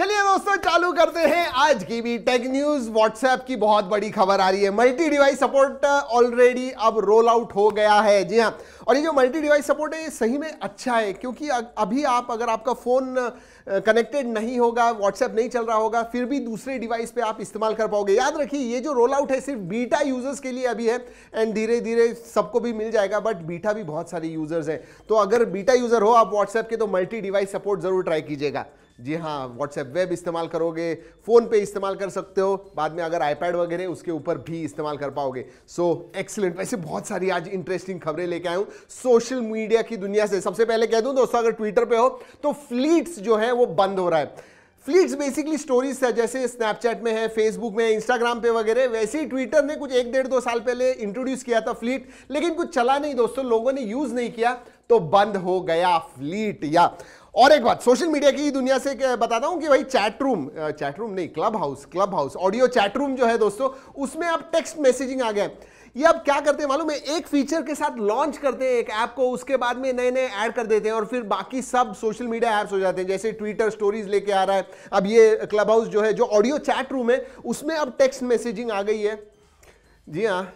चलिए दोस्तों चालू करते हैं आज की भी टेक न्यूज व्हाट्सएप की बहुत बड़ी खबर आ रही है मल्टी डिवाइस सपोर्ट ऑलरेडी अब रोल आउट हो गया है जी हाँ और ये जो मल्टी डिवाइस सपोर्ट है ये सही में अच्छा है क्योंकि अभी आप अगर आपका फ़ोन कनेक्टेड uh, नहीं होगा व्हाट्सएप नहीं चल रहा होगा फिर भी दूसरे डिवाइस पे आप इस्तेमाल कर पाओगे याद रखिए ये जो रोल आउट है सिर्फ बीटा यूज़र्स के लिए अभी है एंड धीरे धीरे सबको भी मिल जाएगा बट बीटा भी बहुत सारे यूज़र्स हैं तो अगर बीटा यूज़र हो आप व्हाट्सएप के तो मल्टी डिवाइस सपोर्ट ज़रूर ट्राई कीजिएगा जी हाँ व्हाट्सएप वेब इस्तेमाल करोगे फ़ोन पे इस्तेमाल कर सकते हो बाद में अगर आईपैड वगैरह उसके ऊपर भी इस्तेमाल कर पाओगे सो so, एक्सीलेंट वैसे बहुत सारी आज इंटरेस्टिंग खबरें लेके आया हूँ सोशल मीडिया की दुनिया से सबसे पहले कह दूँ दोस्तों अगर ट्विटर पे हो तो फ्लीट्स जो है वो बंद हो रहा है फ्लीट्स बेसिकली स्टोरीज है जैसे स्नैपचैट में है फेसबुक में इंस्टाग्राम पे वगैरह वैसे ही ट्विटर ने कुछ एक डेढ़ दो साल पहले इंट्रोड्यूस किया था फ्लीट लेकिन कुछ चला नहीं दोस्तों लोगों ने यूज नहीं किया तो बंद हो गया फ्लीट या और एक बात सोशल मीडिया की दुनिया से बताता हूं कि भाई चैट रूम चैट रूम नहीं Clubhouse Clubhouse audio chat room जो है दोस्तों उसमें अब टेक्स्ट मैसेजिंग आ गया ये अब क्या करते हैं मालूम है एक फीचर के साथ लॉन्च करते हैं एक ऐप को उसके बाद में नए नए ऐड कर देते हैं और फिर बाकी सब सोशल मीडिया ऐप्स हो जाते हैं जैसे ट्विटर स्टोरीज लेके आ रहा है अब ये क्लब हाउस जो है जो ऑडियो चैट रूम है उसमें अब टेक्स्ट मैसेजिंग आ गई है जी हाँ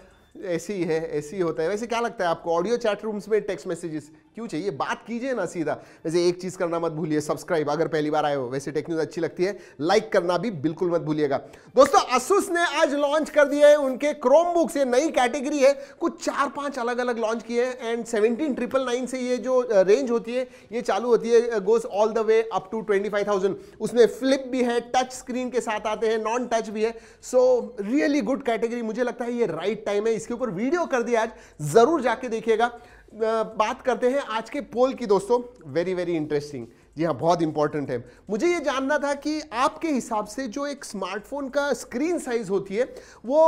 ऐसी ही है ऐसी ही होता है वैसे क्या लगता है आपको ऑडियो चैट रूम्स में टेक्स्ट मैसेजेस क्यों चाहिए बात कीजिए ना सीधा वैसे एक चीज़ करना मत भूलिए सब्सक्राइब अगर पहली बार आए हो वैसे टेक न्यूज़ अच्छी लगती है लाइक करना भी बिल्कुल मत भूलिएगा दोस्तों असुस ने आज लॉन्च कर दिए है उनके क्रोम बुक्स ये नई कैटेगरी है कुछ चार पांच अलग अलग लॉन्च किए हैं एंड सेवनटीन ट्रिपल नाइन से ये जो रेंज होती है ये चालू होती है goes all the way up to twenty five thousand उसमें फ्लिप भी है टच स्क्रीन के साथ आते हैं नॉन टच भी है सो रियली गुड कैटेगरी मुझे लगता है ये राइट टाइम है इसके ऊपर वीडियो कर दिया आज जरूर जाके देखिएगा बात करते हैं आज के पोल की दोस्तों वेरी वेरी इंटरेस्टिंग जी हाँ बहुत इंपॉर्टेंट है मुझे ये जानना था कि आपके हिसाब से जो एक स्मार्टफोन का स्क्रीन साइज होती है वो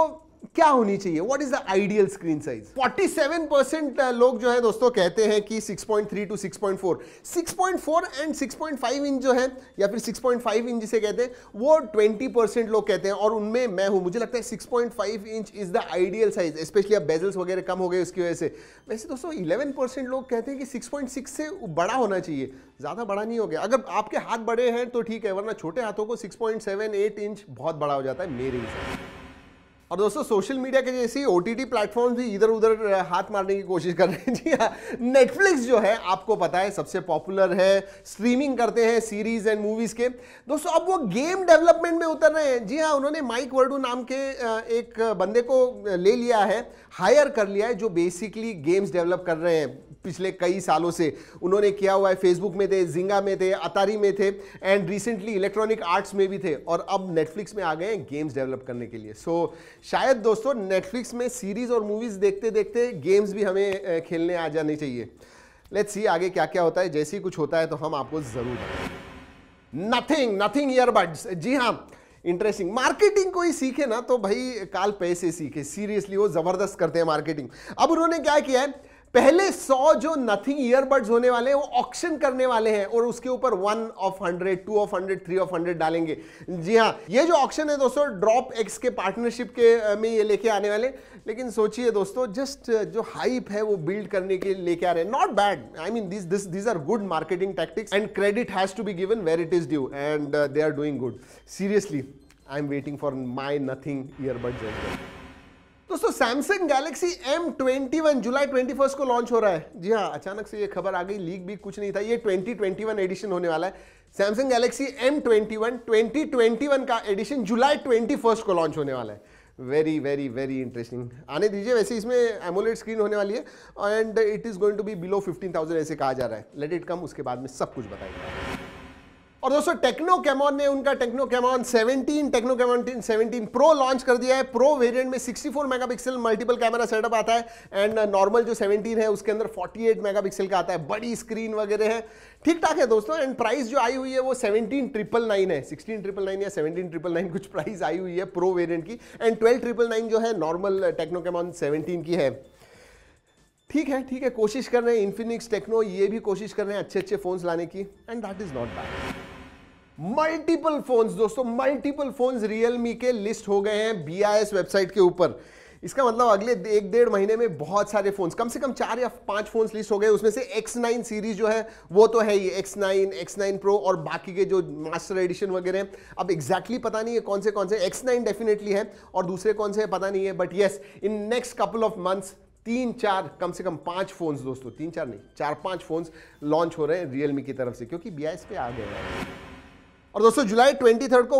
क्या होनी चाहिए what is the ideal screen size 47 percent लोग जो है दोस्तों कहते हैं कि 6.3 टू 6.4 6.4 एंड 6.5 इंच जो है या फिर 6.5 इंच जिसे कहते हैं वो 20 परसेंट लोग कहते हैं और उनमें मैं हूं मुझे लगता है 6.5 inch is the ideal size specially अब बेजल्स वगैरह कम हो गए उसकी वजह से वैसे दोस्तों इलेवन परसेंट लोग कहते हैं कि सिक्स से बड़ा होना चाहिए ज़्यादा बड़ा नहीं हो गया अगर आपके हाथ बड़े हैं तो ठीक है वरना छोटे हाथों को सेवन एट इंच बहुत बड़ा हो जाता है मेरे हिसाब से और दोस्तों सोशल मीडिया के जैसे ही ओ टी प्लेटफॉर्म भी इधर उधर हाथ मारने की कोशिश कर रहे हैं जी हाँ नेटफ्लिक्स जो है आपको पता है सबसे पॉपुलर है स्ट्रीमिंग करते हैं सीरीज एंड मूवीज के दोस्तों अब वो गेम डेवलपमेंट में उतर रहे हैं जी हाँ उन्होंने माइक वर्डू नाम के एक बंदे को ले लिया है हायर कर लिया है जो बेसिकली गेम्स डेवलप कर रहे हैं पिछले कई सालों से उन्होंने किया हुआ है फेसबुक में थे जिंगा में थे अतारी में थे एंड रिसेंटली इलेक्ट्रॉनिक आर्ट्स में भी थे और अब नेटफ्लिक्स में आ गए हैं गेम्स डेवलप करने के लिए सो so, शायद दोस्तों नेटफ्लिक्स में सीरीज और मूवीज देखते देखते गेम्स भी हमें खेलने आ जाने चाहिए लेट्स सी आगे क्या क्या होता है जैसे ही कुछ होता है तो हम आपको जरूर नथिंग नथिंग ईयरबड्स जी हाँ इंटरेस्टिंग मार्केटिंग कोई सीखे ना तो भाई काल पैसे सीखे सीरियसली वो जबरदस्त करते हैं मार्केटिंग अब उन्होंने क्या किया है पहले सौ जो नथिंग ईयरबड्स होने वाले हैं वो ऑक्शन करने वाले हैं और उसके ऊपर one of hundred two of hundred three of hundred डालेंगे जी हाँ ये जो ऑप्शन है दोस्तों ड्रॉप एक्स के पार्टनरशिप के में ये लेके आने वाले लेकिन सोचिए दोस्तों जस्ट जो हाइप है वो बिल्ड करने के लेके आ रहे हैं not bad I mean this this these are good marketing tactics and credit has to be given where it is due and they are doing good seriously I am waiting for my Nothing earbuds दोस्तों Samsung Galaxy M21 जुलाई 21 को launch हो रहा है जी हाँ अचानक से ये खबर आ गई लीक भी कुछ नहीं था ये 2021 एडिशन होने वाला है सैमसंग गैलेक्सी M21 2021 का एडिशन जुलाई 21 को लॉन्च होने वाला है वेरी वेरी वेरी इंटरेस्टिंग आने दीजिए वैसे इसमें एमोलेट स्क्रीन होने वाली है and it is going to be below fifteen ऐसे कहा जा रहा है लेट इट कम उसके बाद में सब कुछ बताएंगे और दोस्तों टेक्नो ने उनका Tecno Camon 17 Tecno 17 pro launch कर दिया है प्रो वेरिएंट में 64 मेगापिक्सल मल्टीपल कैमरा सेटअप आता है एंड नॉर्मल uh, जो 17 है उसके अंदर 48 मेगापिक्सल का आता है बड़ी स्क्रीन वगैरह है ठीक ठाक है दोस्तों एंड प्राइस जो आई हुई है वो सेवनटीन ट्रिपल नाइन है सिक्सटीन ट्रिपल नाइन या सेवनटीन ट्रिपल नाइन कुछ प्राइस आई हुई है प्रो वेरियंट की एंड ट्वेल्व ट्रिपल नाइन जो है नॉर्मल टेक्नो सेवनटीन की है ठीक है ठीक है कोशिश कर रहे हैं इन्फिनिक्स टेक्नो ये भी कोशिश कर रहे हैं अच्छे अच्छे फ़ोन्स लाने की and that is not bad multiple phones दोस्तों मल्टीपल फोन्स रियलमी के लिस्ट हो गए हैं बीआईएस वेबसाइट के ऊपर इसका मतलब अगले एक डेढ़ महीने में बहुत सारे फोन्स कम से कम चार या पांच फोन्स लिस्ट हो गए उसमें से X9 सीरीज जो है वो तो है ही X9, X9 Pro और बाकी के जो मास्टर एडिशन वगैरह हैं अब एग्जैक्टली exactly पता नहीं है कौन से कौन से X9 डेफिनेटली है और दूसरे कौन से है पता नहीं है but yes in next couple of months तीन चार कम से कम पांच फोन्स दोस्तों तीन चार नहीं चार पांच फोन्स लॉन्च हो रहे हैं रियलमी की तरफ से क्योंकि बी पे आ गए हैं और दोस्तों जुलाई ट्वेंटी थर्ड को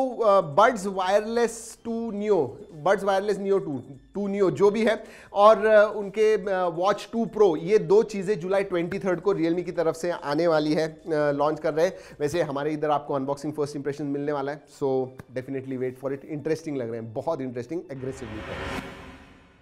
Buds Wireless two Neo Buds Wireless Neo two two Neo जो भी है और उनके वॉच टू प्रो ये दो चीज़ें जुलाई ट्वेंटी थर्ड को रियलमी की तरफ से आने वाली है लॉन्च कर रहे हैं वैसे हमारे इधर आपको अनबॉक्सिंग फर्स्ट इंप्रेशन मिलने वाला है so definitely wait for it interesting लग रहे हैं बहुत इंटरेस्टिंग एग्रेसिवली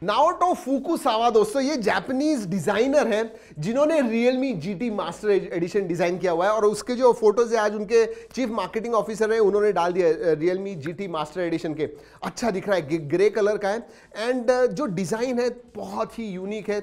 नाओटो फुकुसावा दोस्तों ये जापानीज डिजाइनर हैं जिन्होंने Realme GT master edition design किया हुआ है और उसके जो फोटोज है आज उनके चीफ मार्केटिंग ऑफिसर है उन्होंने डाल दिया रियलमी जीटी मास्टर एडिशन के अच्छा दिख रहा है ग्रे कलर का है एंड जो डिजाइन है बहुत ही यूनिक है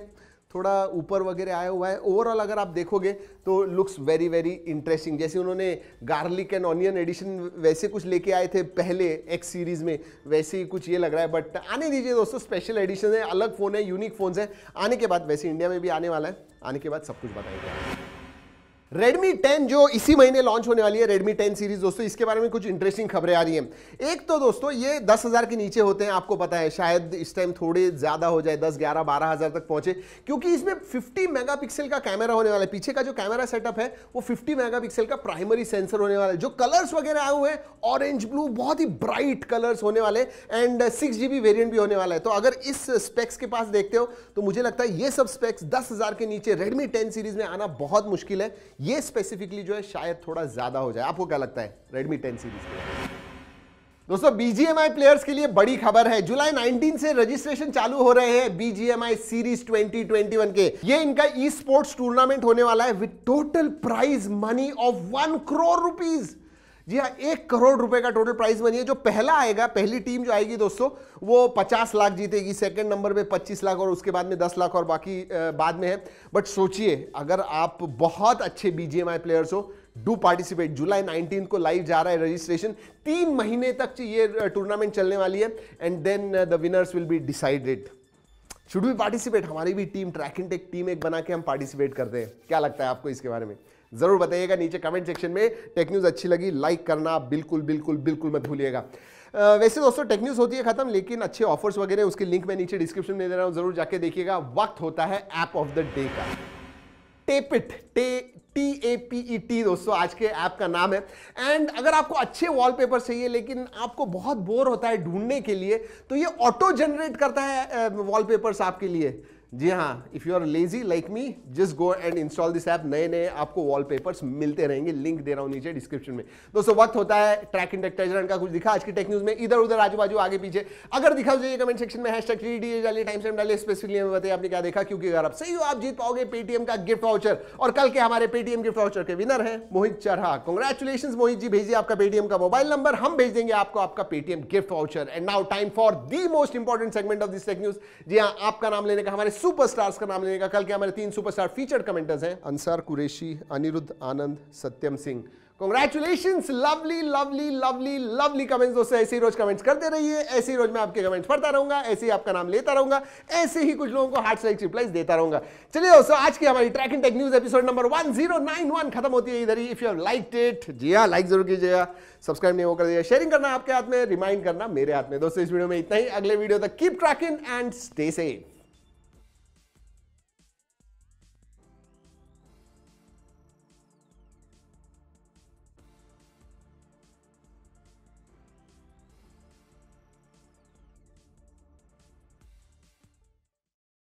थोड़ा ऊपर वगैरह आया हुआ है ओवरऑल अगर आप देखोगे तो लुक्स वेरी वेरी इंटरेस्टिंग जैसे उन्होंने गार्लिक एंड ऑनियन एडिशन वैसे कुछ लेके आए थे पहले एक्स सीरीज़ में वैसे ही कुछ ये लग रहा है बट आने दीजिए दोस्तों स्पेशल एडिशन है अलग फ़ोन है यूनिक फ़ोन है आने के बाद वैसे इंडिया में भी आने वाला है आने के बाद सब कुछ बताएंगे Redmi 10 जो इसी महीने लॉन्च होने वाली है Redmi 10 सीरीज दोस्तों इसके बारे में कुछ इंटरेस्टिंग खबरें आ रही हैं एक तो दोस्तों ये दस हज़ार के नीचे होते हैं आपको पता है शायद इस टाइम थोड़े ज़्यादा हो जाए 10, 11, बारह हज़ार तक पहुंचे क्योंकि इसमें 50 मेगापिक्सल का कैमरा होने वाला है पीछे का जो कैमरा सेटअप है वो फिफ्टी मेगा का प्राइमरी सेंसर होने वाला है जो कलर्स वगैरह आए हुए हैं ऑरेंज ब्लू बहुत ही ब्राइट कलर्स होने वाले एंड सिक्स जी वेरियंट भी होने वाला है तो अगर इस स्पेक्स के पास देखते हो तो मुझे लगता है ये सब स्पेक्स दस के नीचे रेडमी टेन सीरीज में आना बहुत मुश्किल है ये स्पेसिफिकली जो है शायद थोड़ा ज्यादा हो जाए आपको क्या लगता है रेडमी टेन सीरीज के दोस्तों बीजीएमआई प्लेयर्स के लिए बड़ी खबर है जुलाई 19 से रजिस्ट्रेशन चालू हो रहे हैं बीजीएमआई सीरीज 2021 के ये इनका ई स्पोर्ट्स टूर्नामेंट होने वाला है with total prize money of one crore rupees जी हाँ एक करोड़ रुपए का टोटल प्राइस बनी है जो पहला आएगा पहली टीम जो आएगी दोस्तों वो पचास लाख जीतेगी सेकंड नंबर में पच्चीस लाख और उसके बाद में दस लाख और बाकी बाद में है बट सोचिए अगर आप बहुत अच्छे बीजेएमआई प्लेयर्स हो डू पार्टिसिपेट जुलाई 19 को लाइव जा रहा है रजिस्ट्रेशन तीन महीने तक ये टूर्नामेंट चलने वाली है and then the winners will be decided should we participate हमारी भी team track and tech team एक बना के हम पार्टिसिपेट करते हैं क्या लगता है आपको इसके बारे में जरूर बताइएगा नीचे कमेंट सेक्शन में टेक न्यूज़ अच्छी लगी लाइक करना बिल्कुल बिल्कुल बिल्कुल मत भूलिएगा वैसे दोस्तों टेक न्यूज़ होती है खत्म लेकिन अच्छे ऑफर्स वगैरह उसके लिंक मैं नीचे डिस्क्रिप्शन में दे रहा हूँ जरूर जाके देखिएगा वक्त होता है ऐप ऑफ द डे का टेपिट टे T A P E T दोस्तों आज के ऐप का नाम है एंड अगर आपको अच्छे वॉलपेपर चाहिए लेकिन आपको बहुत बोर होता है ढूंढने के लिए तो ये ऑटो जनरेट करता है वॉलपेपर्स आपके लिए जी हाँ if you are lazy like me just go and install this app नए नए आपको वॉलपेपर्स मिलते रहेंगे लिंक दे रहा हूँ नीचे डिस्क्रिप्शन में दोस्तों वक्त होता है ट्रैक एंड का कुछ दिखा आज की टेक न्यूज में इधर उधर आजू बाजू आगे पीछे अगर दिखा जाइए कमेंट सेक्शन में हैशटैग टैग डी डाले टाइम सेम डाले स्पेसिफिकली हमें बताइए आपने क्या देखा क्योंकि अगर आप सही हो आप जीत पाओगे पेटीएम का गिफ्ट वाउचर और कल के हमारे पेटीएम गिफ्ट वाउचर के विनर है मोहित चरहा कॉन्ग्रेचुलेशन मोहित जी भेजिए आपका पेटीएम का मोबाइल नंबर हम भेज देंगे आपको आपका Paytm gift voucher and now time for the most important segment of this tech news जी हाँ आपका नाम लेने का हमारे सुपरस्टार्स का नाम लेने का कल के हमारे तीन सुपरस्टार फीचर्ड कमेंटर्स हैं Ansar Qureshi Aniruddh Anand Satyam Singh congratulation lovely lovely lovely lovely comments दोस्तों ऐसे ही रोज कमेंट्स करते रहिए ऐसे ही रोज मैं आपके कमेंट्स पढ़ता रहूंगा ऐसे ही आपका नाम लेता रहूंगा ऐसे ही कुछ लोगों को हार्ट से रिप्लाइज देता रहूंगा चलिए दोस्तों आज की हमारी track and tech news episode number one zero nine one खत्म होती है इधर ही if you have like it जी हाँ लाइक जरूर कीजिएगा सब्सक्राइब नहीं होकर दिया शेयरिंग करना आपके हाथ में रिमाइंड करना मेरे हाथ में दोस्तों इस वीडियो में इतना ही अगले वीडियो तक keep tracking and stay safe